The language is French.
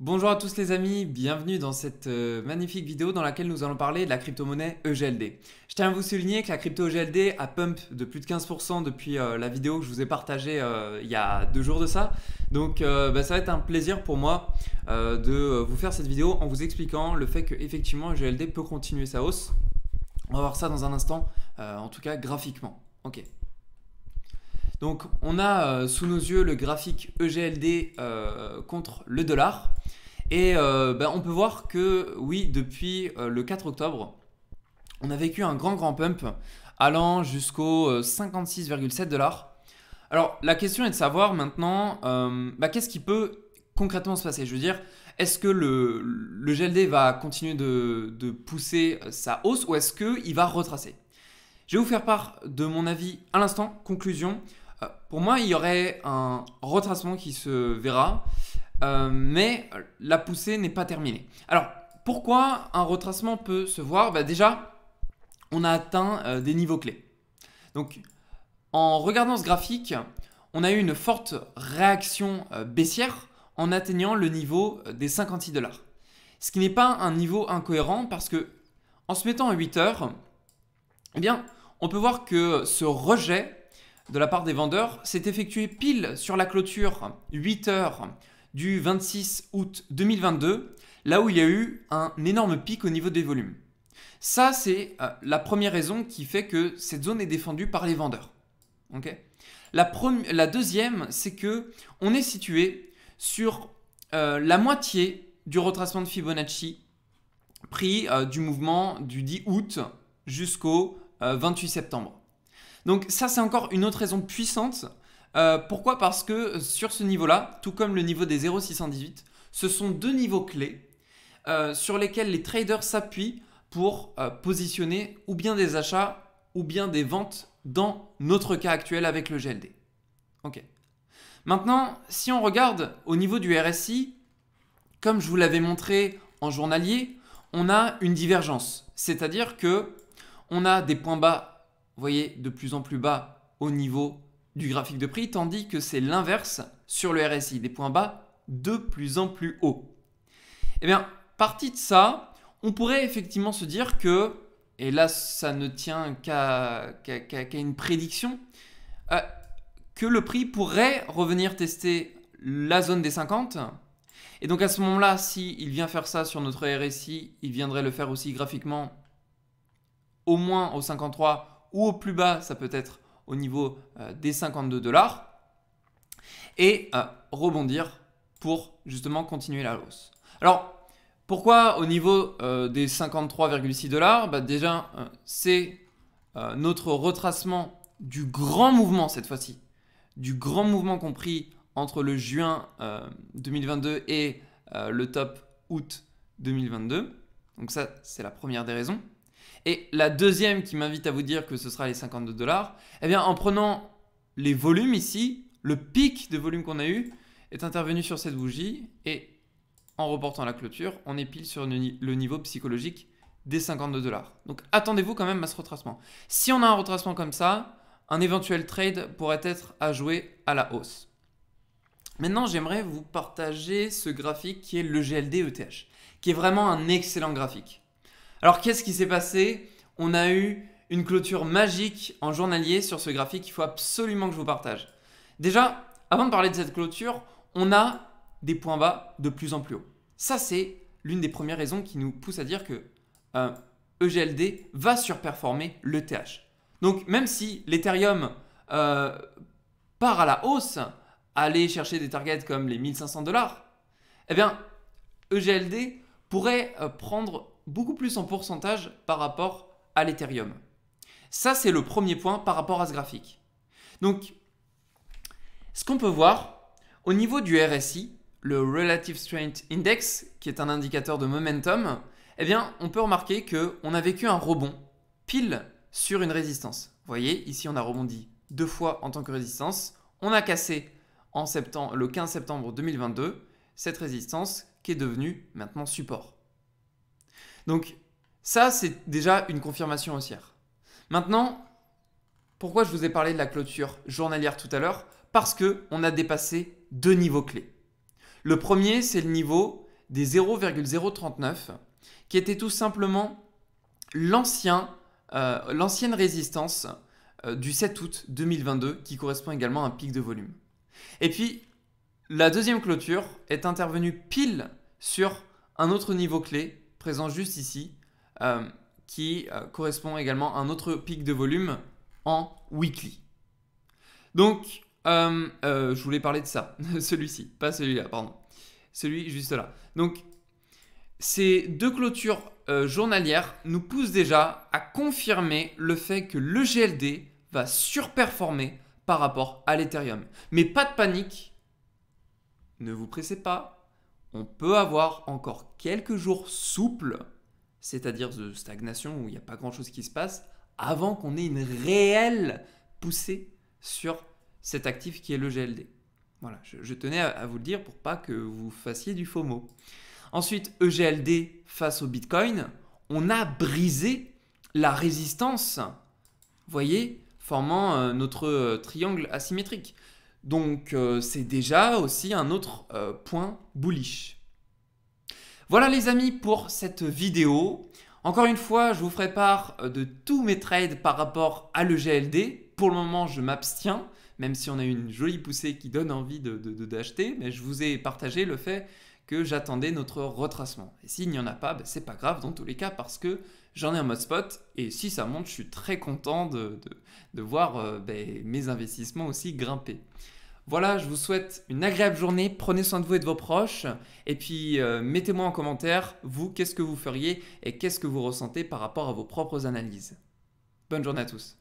Bonjour à tous les amis, bienvenue dans cette euh, magnifique vidéo dans laquelle nous allons parler de la crypto-monnaie EGLD. Je tiens à vous souligner que la crypto EGLD a pump de plus de 15% depuis euh, la vidéo que je vous ai partagée euh, il y a deux jours de ça. Donc bah, ça va être un plaisir pour moi de vous faire cette vidéo en vous expliquant le fait que effectivement EGLD peut continuer sa hausse. On va voir ça dans un instant, en tout cas graphiquement. Ok. Donc on a euh, sous nos yeux le graphique EGLD euh, contre le dollar. Et euh, ben, on peut voir que oui, depuis le 4 octobre, on a vécu un grand grand pump allant jusqu'au 56,7 dollars. Alors la question est de savoir maintenant, ben, qu'est-ce qui peut concrètement se passer Je veux dire, est-ce que le, GLD va continuer de, de pousser sa hausse ou est-ce qu'il va retracer Je vais vous faire part de mon avis à l'instant. Conclusion, euh, pour moi, il y aurait un retracement qui se verra, euh, mais la poussée n'est pas terminée. Alors, pourquoi un retracement peut se voir bah, Déjà, on a atteint euh, des niveaux clés. Donc, en regardant ce graphique, on a eu une forte réaction baissière en atteignant le niveau des 56 dollars. Ce qui n'est pas un niveau incohérent parce que, en se mettant à 8 heures, eh bien, on peut voir que ce rejet de la part des vendeurs s'est effectué pile sur la clôture 8 h du 26 août 2022, là où il y a eu un énorme pic au niveau des volumes. Ça, c'est euh, la première raison qui fait que cette zone est défendue par les vendeurs. la, deuxième, c'est que on est situé sur euh, la moitié du retracement de Fibonacci pris euh, du mouvement du 10 août jusqu'au 28 septembre. Donc ça, c'est encore une autre raison puissante. Euh, pourquoi Parce que sur ce niveau-là, tout comme le niveau des 0,618, ce sont deux niveaux clés euh, sur lesquels les traders s'appuient pour euh, positionner ou bien des achats ou bien des ventes dans notre cas actuel avec le GLD. Ok. Maintenant, si on regarde au niveau du RSI, comme je vous l'avais montré en journalier, on a une divergence, c'est-à-dire que on a des points bas voyez, de plus en plus bas au niveau du graphique de prix, tandis que c'est l'inverse sur le RSI, des points bas de plus en plus haut. Eh bien, parti de ça, on pourrait effectivement se dire que, et là ça ne tient qu'à une prédiction, euh, que le prix pourrait revenir tester la zone des 50. Et donc à ce moment-là, s'il il vient faire ça sur notre RSI, il viendrait le faire aussi graphiquement au moins au 53 ou au plus bas, ça peut être au niveau euh, des 52 dollars, et euh, rebondir pour justement continuer la hausse. Alors, pourquoi au niveau euh, des 53,6 dollars bah, Déjà, c'est notre retracement du grand mouvement cette fois-ci, du grand mouvement compris entre le juin 2022 et le top août 2022. Donc ça, c'est la première des raisons. Et la deuxième qui m'invite à vous dire que ce sera les 52 dollars, eh bien en prenant les volumes ici, le pic de volume qu'on a eu est intervenu sur cette bougie et en reportant la clôture, on est pile sur le niveau psychologique des 52 dollars. Donc attendez-vous quand même à ce retracement. Si on a un retracement comme ça, un éventuel trade pourrait être à jouer à la hausse. Maintenant, j'aimerais vous partager ce graphique qui est le GLD ETH, qui est vraiment un excellent graphique. Alors qu'est-ce qui s'est passé On a eu une clôture magique en journalier sur ce graphique qu'il faut absolument que je vous partage. Déjà, avant de parler de cette clôture, on a des points bas de plus en plus haut. Ça, c'est l'une des premières raisons qui nous pousse à dire que EGLD euh, e va surperformer l'ETH. Donc même si l'Ethereum euh, part à la hausse, aller chercher des targets comme les 1500 dollars, eh bien EGLD pourrait euh, prendre beaucoup plus en pourcentage par rapport à l'Ethereum. Ça, c'est le premier point par rapport à ce graphique. Donc, ce qu'on peut voir au niveau du RSI, le Relative Strength Index, qui est un indicateur de momentum, eh bien, on peut remarquer qu'on a vécu un rebond pile sur une résistance. Vous voyez, ici, on a rebondi deux fois en tant que résistance. On a cassé en septembre, le 15 septembre 2022 cette résistance qui est devenue maintenant support. Donc ça, c'est déjà une confirmation haussière. Maintenant, pourquoi je vous ai parlé de la clôture journalière tout à l'heure Parce que on a dépassé deux niveaux clés. Le premier, c'est le niveau des 0,039, qui était tout simplement euh, l'ancienne résistance euh, du 7 août 2022, qui correspond également à un pic de volume. Et puis, la deuxième clôture est intervenue pile sur un autre niveau clé, présent juste ici, euh, qui euh, correspond également à un autre pic de volume en weekly. Donc, euh, je voulais parler de ça, celui-ci, pas celui-là, pardon, celui juste là. Donc, ces deux clôtures journalières nous poussent déjà à confirmer le fait que le GLD va surperformer par rapport à l'Ethereum. Mais pas de panique, ne vous pressez pas, on peut avoir encore quelques jours souples, c'est-à-dire de stagnation où il n'y a pas grand-chose qui se passe, avant qu'on ait une réelle poussée sur cet actif qui est le GLD. Voilà, je, tenais à, vous le dire pour pas que vous fassiez du faux mot. Ensuite, EGLD face au Bitcoin, on a brisé la résistance, voyez, formant euh, notre euh, triangle asymétrique. Donc euh, c'est déjà aussi un autre euh, point bullish. Voilà les amis pour cette vidéo. Encore une fois, je vous ferai part euh, de tous mes trades par rapport à le GLD. Pour le moment, je m'abstiens, même si on a une jolie poussée qui donne envie d'acheter, de, mais je vous ai partagé le fait que j'attendais notre retracement. Et s'il n'y en a pas, ben, c'est pas grave dans tous les cas parce que j'en ai un mode spot et si ça monte, je suis très content de, de, voir euh, ben, mes investissements aussi grimper. Voilà, je vous souhaite une agréable journée, prenez soin de vous et de vos proches, et puis euh, mettez-moi en commentaire, vous, qu'est-ce que vous feriez et qu'est-ce que vous ressentez par rapport à vos propres analyses. Bonne journée à tous.